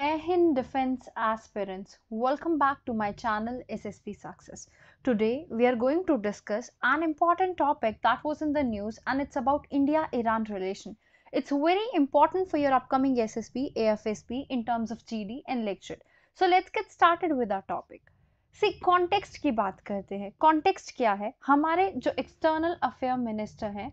Jai Hind Defense aspirants, welcome back to my channel SSP Success. Today we are going to discuss an important topic that was in the news and it's about India-Iran relation. It's very important for your upcoming SSP, AFSP in terms of GD and lecture. So let's get started with our topic. Sea context की बात करते हैं context क्या है हमारे जो external affair minister हैं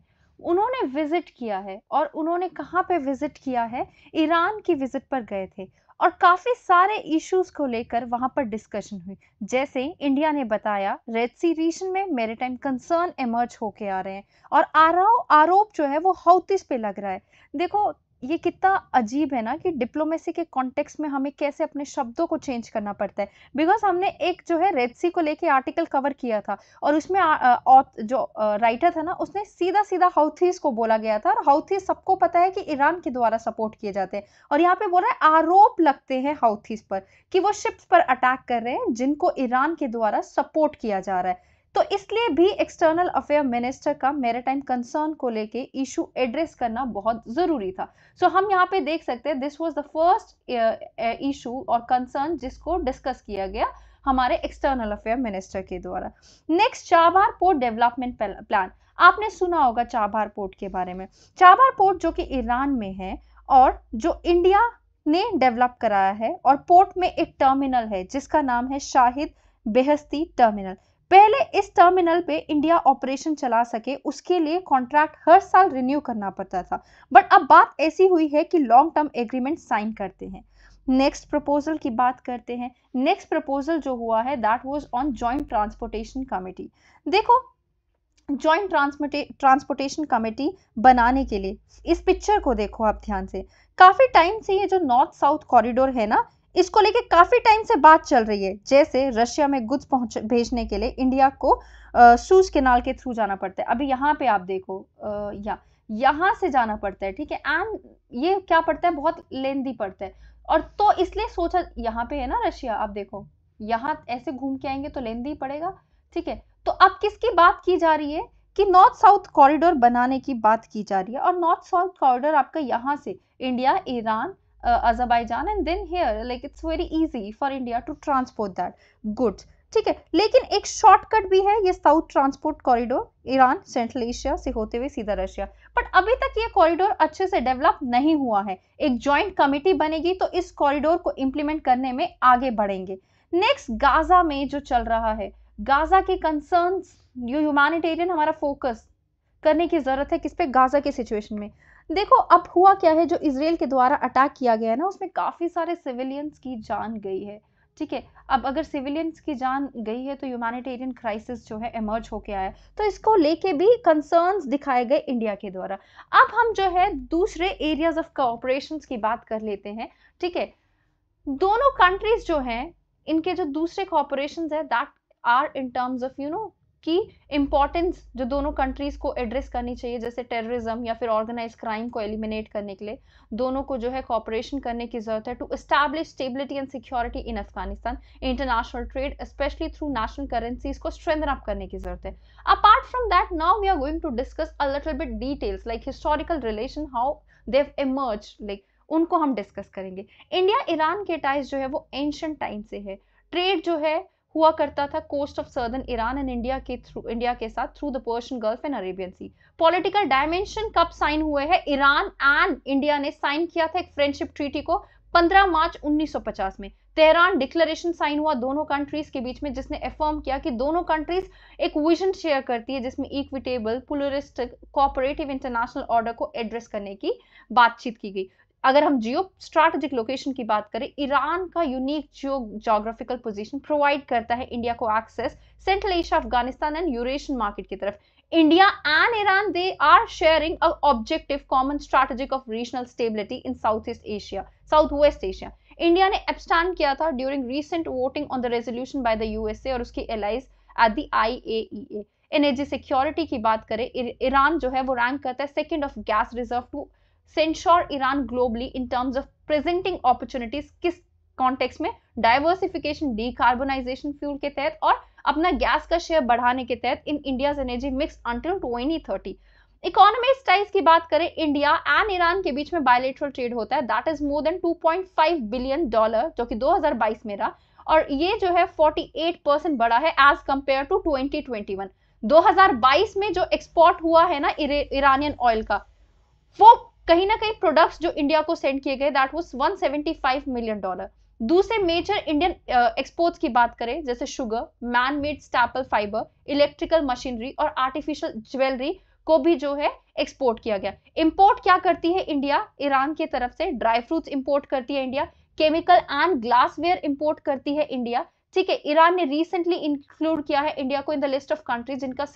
उन्होंने विजिट किया है और उन्होंने कहाँ पे विजिट किया है ईरान की विजिट पर गए थे और काफ़ी सारे इश्यूज को लेकर वहाँ पर डिस्कशन हुई जैसे इंडिया ने बताया रेड सी रीजन में मेरीटाइम कंसर्न इमर्ज होके आ रहे हैं और आरोप जो है वो हाउतिस पे लग रहा है देखो ये कितना अजीब है ना कि डिप्लोमेसी के कॉन्टेक्स में हमें कैसे अपने शब्दों को चेंज करना पड़ता है बिकॉज हमने एक जो है रेड सी को लेके आर्टिकल कवर किया था और उसमें आ, आ, जो राइटर था ना उसने सीधा सीधा हाउथीज को बोला गया था और हाउथीज सबको पता है कि ईरान के द्वारा सपोर्ट किए जाते हैं और यहाँ पे बोल रहा है आरोप लगते हैं हाउथीज पर कि वो शिप्स पर अटैक कर रहे हैं जिनको ईरान के द्वारा सपोर्ट किया जा रहा है तो इसलिए भी एक्सटर्नल अफेयर मिनिस्टर का मेरेटाइम कंसर्न को लेके इशू एड्रेस करना बहुत ज़रूरी था सो so, हम यहाँ पे देख सकते हैं this was the first issue और कंसर्न जिसको डिस्कस किया गया हमारे एक्सटर्नल अफेयर मिनिस्टर के द्वारा next Chabahar port development plan आपने सुना होगा चाबार पोर्ट के बारे में चाबार पोर्ट जो कि ईरान में है और जो इंडिया ने डेवलप कराया है और पोर्ट में एक टर्मिनल है जिसका नाम है शाहिद बेहस्ती टर्मिनल पहले इस टर्मिनल पे इंडिया ऑपरेशन चला सके उसके लिए कॉन्ट्रैक्ट हर साल रिन्यू करना पड़ता था बट अब बात ऐसी हुई है कि लॉन्ग टर्म एग्रीमेंट साइन करते हैं नेक्स्ट प्रपोजल की बात करते हैं नेक्स्ट प्रपोजल जो हुआ है that was on joint transportation committee देखो जॉइंट ट्रांसपोर्टेशन कमेटी बनाने के लिए इस पिक्चर को देखो आप ध्यान से काफ़ी टाइम से ये जो नॉर्थ साउथ कॉरिडोर है ना इसको लेके काफ़ी टाइम से बात चल रही है जैसे रशिया में गुड्स पहुंच भेजने के लिए इंडिया को सूज केनाल के थ्रू जाना पड़ता है अभी यहाँ पे आप देखो आ, या यहाँ से जाना पड़ता है ठीक है एंड ये क्या पड़ता है बहुत लेंदी पड़ता है और तो इसलिए सोचा यहाँ पे है ना रशिया आप देखो यहाँ ऐसे घूम के आएंगे तो लेंदी पड़ेगा ठीक है तो अब किसकी बात की जा रही है कि नॉर्थ साउथ कॉरिडोर बनाने की बात की जा रही है और नॉर्थ साउथ कॉरिडोर आपका यहाँ से India Iran uh, azerbaijan and then here like it's very easy for india to transport that goods ठीक है लेकिन एक शॉर्टकट भी है ये south transport corridor Iran central Asia से होते हुए सीधा रशिया बट अभी तक ये कॉरिडोर अच्छे से डेवलप नहीं हुआ है एक जॉइंट कमेटी बनेगी तो इस कॉरिडोर को इंप्लीमेंट करने में आगे बढ़ेंगे नेक्स्ट गाजा में जो चल रहा है गाजा के कंसर्न्स ह्यूमैनिटेरियन हमारा फोकस करने की जरूरत है किस पे गाजा के सिचुएशन में देखो अब हुआ क्या है जो इसराइल के द्वारा अटैक किया गया है ना उसमें काफ़ी सारे सिविलियंस की जान गई है ठीक है अब अगर सिविलियंस की जान गई है तो ह्यूमैनिटेरियन क्राइसिस जो है इमर्ज होके आया तो इसको लेके भी कंसर्न्स दिखाए गए इंडिया के द्वारा अब हम जो है दूसरे एरियाज ऑफ कॉपरेशन की बात कर लेते हैं ठीक है दोनों कंट्रीज जो हैं इनके जो दूसरे कोऑपरेशन है that are in terms of you know की इम्पॉर्टेंस जो दोनों कंट्रीज को एड्रेस करनी चाहिए जैसे टेररिज्म या फिर ऑर्गेनाइज क्राइम को एलिमिनेट करने के लिए दोनों को जो है कॉपरेशन करने की जरूरत है to establish stability and security in Afghanistan international trade specially through national currencies को स्ट्रेंथन अप करने की जरूरत है apart from that now we are going to discuss a little bit details like historical relation how they've emerge like उनको हम discuss करेंगे India Iran के ties जो है वो एंशंट टाइम से है ट्रेड जो है हुआ करता था coast of southern Iran and India के थ्रू इंडिया के साथ through the Persian gulf and Arabian sea political dimension कब साइन हुए हैं ईरान एंड इंडिया ने साइन किया था एक फ्रेंडशिप ट्रीटी को 15 मार्च 1950 में तेहरान डिक्लेरेशन साइन हुआ दोनों कंट्रीज के बीच में जिसने एफर्म किया कि दोनों कंट्रीज एक विजन शेयर करती है जिसमें equitable pluralistic cooperative international order को एड्रेस करने की बातचीत की गई अगर हम जियो स्ट्रेटेजिक लोकेशन की बात करें ईरान का unique geo geographical position provide करता है इंडिया को access central Asia Afghanistan and Eurasian market की तरफ India and Iran they are sharing objective common strategic of regional stability in south east Asia south west Asia India ने abstained किया था during recent voting on the resolution by the USA और उसकी allies at the IAEA energy security की बात करें Iran जो है वो रैंक करता है second of gas reserve to सेंशोर Iran globally in terms of presenting opportunities किस कॉन्टेक्स्ट में डाइवर्सिफिकेशन डीकार्बोनाइजेशन फ्यूल के तहत और अपना गैस का शेयर बढ़ाने के तहत in India energy mix until twenty thirty economic ties की बात करें इंडिया एंड ईरान के बीच में बायोलेट्रल ट्रेड होता है that is more than 2.5 billion dollar जो कि 2022 में रहा और ये जो है 48 परसेंट बढ़ा है एज कंपेयर टू 2021 2022 में जो एक्सपोर्ट हुआ है ना ईरानियन ऑयल का वो कहीं ना कहीं प्रोडक्ट्स जो इंडिया को सेंड किए गए दैट वाज 175 मिलियन डॉलर दूसरे मेजर इंडियन एक्सपोर्ट्स की बात करें जैसे sugar man made staple fibre electrical machinery और आर्टिफिशियल ज्वेलरी को भी जो है एक्सपोर्ट किया गया इंपोर्ट क्या करती है इंडिया ईरान की तरफ से ड्राई फ्रूट्स इंपोर्ट करती है India chemical and glassware import करती है इंडिया ठीक है ईरान ने रिसेंटली इंक्लूड किया है इंडिया को in the list of countries जिनका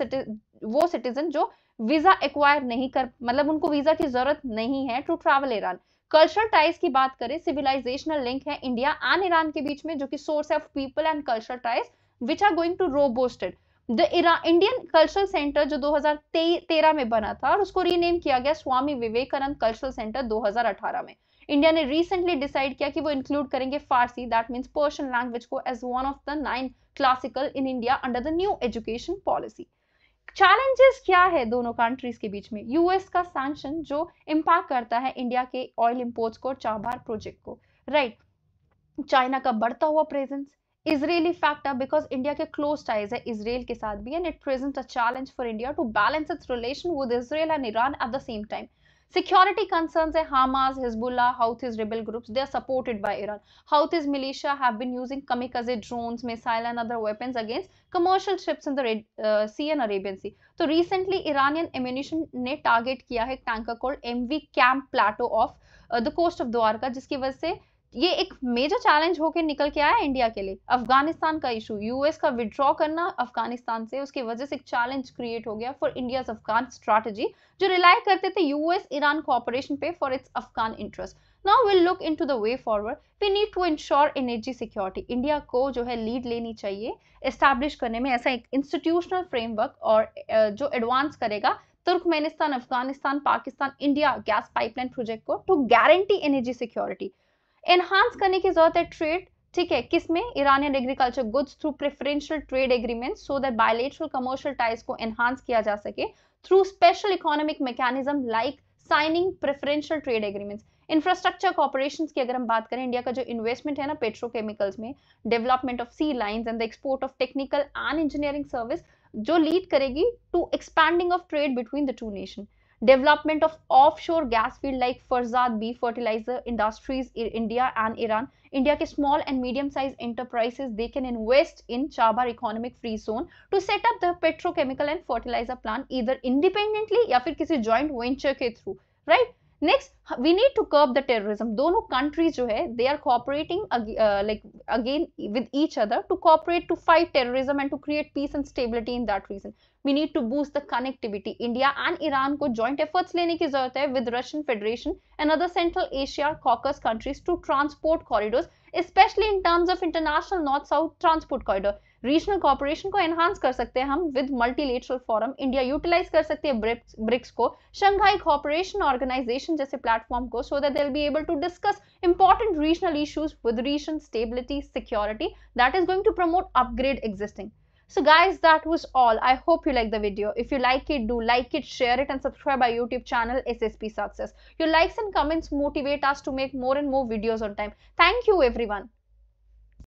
वो सिटीजन जो वीजा एक्वायर नहीं कर मतलब उनको वीजा की जरूरत नहीं है to travel Iran cultural ties की बात करें सिविलाइजेशनल लिंक है इंडिया एंड ईरान के बीच में जो कि source of people and cultural ties which are going to robust the Indian cultural centre जो 2013 में बना था और उसको रीनेम किया गया स्वामी विवेकानंद कल्चरल सेंटर 2018 में इंडिया ने रिसेंटली डिसाइड किया कि वो इंक्लूड करेंगे Farsi that means Persian language को as one of the nine classical in India under the new education policy challenges क्या है दोनों कंट्रीज के बीच में यूएस का सैंक्शन जो इम्पैक्ट करता है इंडिया के ऑयल इम्पोर्ट को चाबार प्रोजेक्ट को राइट right. चाइना का बढ़ता हुआ presence Israeli factor because India के क्लोज टाइज है इसराइल के साथ भी and it present a challenge for India to balance its relation with Israel and Iran at the same time Security concerns are Hamas, Hezbollah, Houthis rebel groups. They are supported by Iran. Houthis militia have been using kamikaze drones, missile and other weapons against commercial ships in the Red uh, Sea and Arabian Sea. so recently iranian ammunition ne target kiya hai tanker called mv camp plateau of uh, the coast of dwarka jiski wajah se से ये एक major challenge होकर निकल के आया India के लिए अफगानिस्तान का इशू यूएस का विड्रॉ करना अफगानिस्तान से उसकी वजह से एक चैलेंज क्रिएट हो गया फॉर इंडिया अफगान स्ट्रैटेजी जो रिलाय करते थे यूएस ईरान कोऑपरेशन पे for its Afghan interest now will look into the way forward we need to ensure energy security India को जो है लीड लेनी चाहिए एस्टैब्लिश करने में ऐसा एक इंस्टीट्यूशनल फ्रेमवर्क और जो एडवांस करेगा Turkmenistan Afghanistan Pakistan India gas pipeline project को to guarantee energy security enhance करने की जरूरत है ट्रेड ठीक है किसमें Iranian agriculture goods through preferential trade agreement so that bilateral commercial ties को एनहांस किया जा सके through special economic mechanism like signing preferential trade agreements infrastructure cooperation की अगर हम बात करें इंडिया का जो इन्वेस्टमेंट है ना पेट्रोकेमिकल्स में development of sea line and the export of technical and engineering service जो लीड करेगी to expanding of trade between the two nation development of offshore gas field like Farzad B fertilizer industries in India and Iran. India ke small and medium sized enterprises they can invest in Chabar economic free zone to set up the petrochemical and fertilizer plant either independently or फिर a joint venture के through right next we need to curb the terrorism dono countries jo hai they are cooperating uh, like again with each other to cooperate to fight terrorism and to create peace and stability in that region we need to boost the connectivity india and iran could joint efforts lene ki with russian federation and other central asia caucasus countries to transport corridors especially in terms of international north south transport corridor regional cooperation को enhance कर सकते हैं हम with multilateral forum India utilise कर सकती है BRICS को Shanghai cooperation organisation जैसे प्लेटफॉर्म को so that they be able to discuss important regional issues with region stability security that is going to promote upgrade existing So guys, that was all. I hope you like the video. If you like it, do like it, share it and subscribe our YouTube channel SSP Success. Your likes and comments motivate us to make more and more videos on time. Thank you everyone.